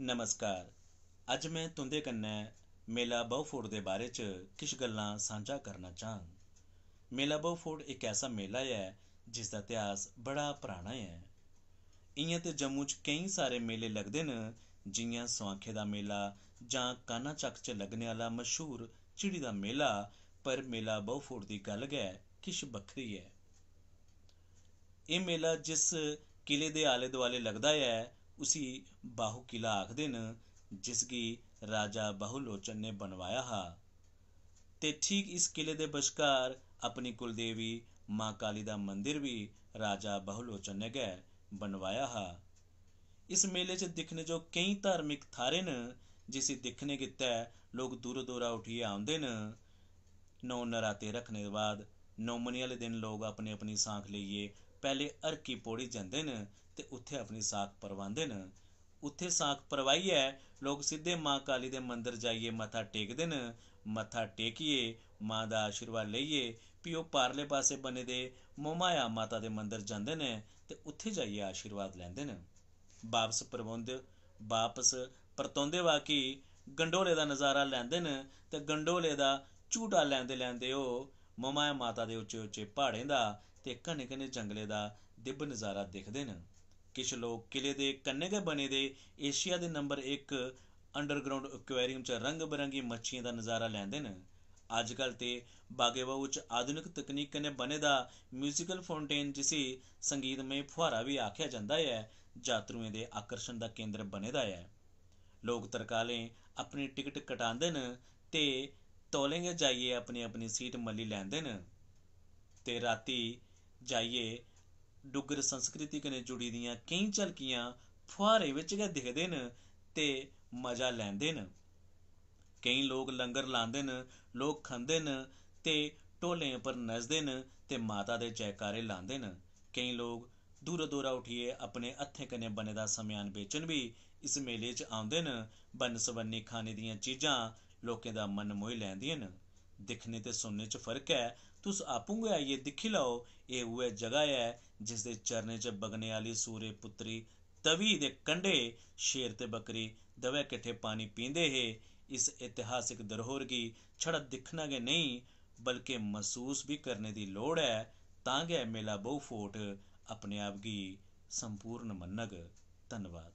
ਨਮਸਕਾਰ ਅੱਜ ਮੈਂ ਤੁੰਦੇ ਕੰਨੈ ਮੇਲਾ ਬਾਉਫੋਰਡ ਦੇ ਬਾਰੇ ਚ ਕਿਛ ਗੱਲਾਂ ਸਾਂਝਾ ਕਰਨਾ ਚਾਹਾਂ ਮੇਲਾ ਬਾਉਫੋਰਡ ਇੱਕ ਐਸਾ ਮੇਲਾ ਹੈ ਜਿਸ ਦਾ ਇਤਿਹਾਸ ਬੜਾ ਪੁਰਾਣਾ ਹੈ ਇਹਨਾਂ ਤੇ ਜੰਮੂ ਚ ਕਈ ਸਾਰੇ ਮੇਲੇ ਲੱਗਦੇ ਨੇ ਜਿਵੇਂ ਸਵਾਖੇ ਦਾ ਮੇਲਾ ਜਾਂ ਕਾਨਾ ਚੱਕ ਚ ਲੱਗਣ ਵਾਲਾ ਮਸ਼ਹੂਰ ਚਿੜੀ ਦਾ ਮੇਲਾ ਪਰ ਮੇਲਾ ਬਾਉਫੋਰਡ ਦੀ ਗੱਲ ਹੈ ਕਿਛ ਵੱਖਰੀ ਹੈ ਇਹ ਮੇਲਾ ਜਿਸ ਕਿਲੇ ਦੇ ਆਲੇ-ਦੁਆਲੇ ਲੱਗਦਾ ਹੈ उसी बाहू किला आखदे न जिसगी राजा बाहू ने बनवाया हा ते ठीक इस किले दे बश्कार अपनी कुलदेवी मां काली दा मंदिर भी राजा बाहू ने गै बनवाया हा इस मेले च दिक्खने जो कई धार्मिक थाह्रें न जिसी दिक्खने गित्तै लोग दूर दूरा उठियै औंदे न नौ नराते रखने दे बाद नौमनी आह्ले दिन लोग अपनी अपनी सांख लेइयै ਪਹਿਲੇ ਅਰਕੀ ਪੋੜੀ ਜਾਂਦੇ ਨੇ ਤੇ ਉੱਥੇ ਆਪਣੀ ਸਾਖ ਪਰਵਾਉਂਦੇ ਨੇ ਉੱਥੇ ਸਾਖ ਪਰਵਾਈ ਹੈ ਲੋਕ ਸਿੱਧੇ ਮਾਂ ਕਾਲੀ ਦੇ ਮੰਦਰ ਜਾਈਏ ਮੱਥਾ ਟੇਕਦੇ ਨੇ ਮੱਥਾ ਟੇਕੀਏ ਮਾਂ ਦਾ ਆਸ਼ੀਰਵਾਦ ਲਈਏ ਵੀ ਉਹ ਪਾਰਲੇ ਪਾਸੇ ਬਣੇ ਦੇ ਮੋਮਾਇਆ ਮਾਤਾ ਦੇ ਮੰਦਰ ਜਾਂਦੇ ਨੇ ਤੇ ਉੱਥੇ ਜਾਈਏ ਆਸ਼ੀਰਵਾਦ ਲੈਂਦੇ ਨੇ ਵਾਪਸ ਪਰਵੰਦ ਵਾਪਸ ਪਰਤੋਂਦੇ ਵਾਕੀ ਗੰਡੋਲੇ ਦਾ ਨਜ਼ਾਰਾ ਲੈਂਦੇ ਨੇ ਤੇ ਗੰਡੋਲੇ ਦਾ ਝੂਟਾ ਲੈਂਦੇ ਲੈਂਦੇ ਉਹ ਮਮਾਇਆ ਮਾਤਾ ਦੇ ਉੱਚੇ ਉੱਚੇ ਪਹਾੜੇ ਦਾ ਤੇ ਘਣੇ ਘਣੇ ਜੰਗਲੇ ਦਾ ਦਿਬ ਨਜ਼ਾਰਾ ਦੇਖਦੇ ਨੇ ਕਿਛ ਲੋਕ ਕਿਲੇ ਦੇ ਕੰਨੇ ਦੇ ਬਣੇ ਦੇ ਏਸ਼ੀਆ ਦੇ ਨੰਬਰ 1 ਅੰਡਰਗਰਾਉਂਡ ਐਕੁਆਰੀਅਮ 'ਚ ਰੰਗ-ਬਰੰਗੀ ਮੱਛੀਆਂ ਦਾ ਨਜ਼ਾਰਾ ਲੈਂਦੇ ਨੇ ਅੱਜ ਕੱਲ ਤੇ ਬਾਗੇਵਾ ਵਿੱਚ ਆਧੁਨਿਕ ਤਕਨੀਕ ਨੇ ਬਣੇ ਦਾ 뮤지컬 ਫਾਉਂਟੇਨ ਸੰਗੀਤ ਸੰਗੀਤਮਈ ਫੁਹਾਰਾ ਵੀ ਆਖਿਆ ਜਾਂਦਾ ਹੈ ਯਾਤਰੂਆਂ ਦੇ ਆਕਰਸ਼ਣ ਦਾ ਕੇਂਦਰ ਦਾ ਹੈ ਲੋਕ ਤਰਕਾਲੇ ਆਪਣੀ ਟਿਕਟ ਕਟਾਉਂਦੇ ਨੇ ਤੇ ਤੋਲੇਂਗੇ ਜਾਈਏ ਆਪਣੀ ਆਪਣੀ ਸੀਟ ਮੱਲੀ ਲੈਂਦੇ ਨੇ ਤੇ ਰਾਤੀ ਜਾਈਏ ਡੁੱਗਰ ਸੰਸਕ੍ਰਿਤੀ ਕਨੇ ਜੁੜੀ ਦੀਆਂ ਕਈ ਝਲਕੀਆਂ ਫੁਹਾਰੇ ਵਿੱਚ ਗਏ ਦਿਖਦੇ ਨੇ ਤੇ ਮਜ਼ਾ ਲੈਂਦੇ ਨੇ ਕਈ ਲੋਕ ਲੰਗਰ ਲਾਉਂਦੇ ਨੇ ਲੋਕ ਖਾਂਦੇ ਨੇ ਤੇ ਢੋਲੇ ਉੱਪਰ ਨੱਚਦੇ ਨੇ ਤੇ ਮਾਤਾ ਦੇ ਜੈਕਾਰੇ ਲਾਉਂਦੇ ਨੇ ਕਈ ਲੋਕ ਦੂਰ ਦੂਰਾ ਉਠੀਏ ਆਪਣੇ ਹੱਥੇ ਕਨੇ ਬਨੇ ਦਾ ਸਮਾਨ ਵੇਚਣ ਵੀ ਇਸ ਮੇਲੇ 'ਚ ਆਉਂਦੇ ਨੇ ਬਨਸਵੰਨੇ ਖਾਣੇ ਦੀਆਂ ਚੀਜ਼ਾਂ ਲੋਕਾਂ ਦਾ ਮਨ ਮੋਹ ਲੈਂਦੀਆਂ ਨੇ ਦਿਖਨੇ ਤੇ ਸੁਣਨੇ ਚ ਫਰਕ ਹੈ ਤੁਸ ਆਪੂਗੇ ਆਈਏ ਦਿਖੀ ਲਾਓ ਇਹ ਉਹ ਜਗ੍ਹਾ ਹੈ ਜਿਸ ਦੇ ਚਰਨੇ ਚ ਬਗਨੇ ਵਾਲੀ ਸੂਰੇ ਪੁੱਤਰੀ ਤਵੀ ਦੇ ਕੰਡੇ ਸ਼ੇਰ ਤੇ ਬੱਕਰੀ ਦਵੇ ਕਿੱਥੇ ਪਾਣੀ ਪੀਂਦੇ ਹੈ ਇਸ ਇਤਿਹਾਸਿਕ ਦਰਹੋਰ ਕੀ ਛੜਾ ਦਿਖਣਾ ਕੇ ਨਹੀਂ ਬਲਕਿ ਮਹਿਸੂਸ ਵੀ ਕਰਨੇ ਦੀ ਲੋੜ ਹੈ ਤਾਂ ਕਿ ਮੇਲਾ ਬਹੁ ਫੋਟ ਆਪਣੇ ਆਪ ਕੀ ਸੰਪੂਰਨ ਮੰਨਗ ਧੰਨਵਾਦ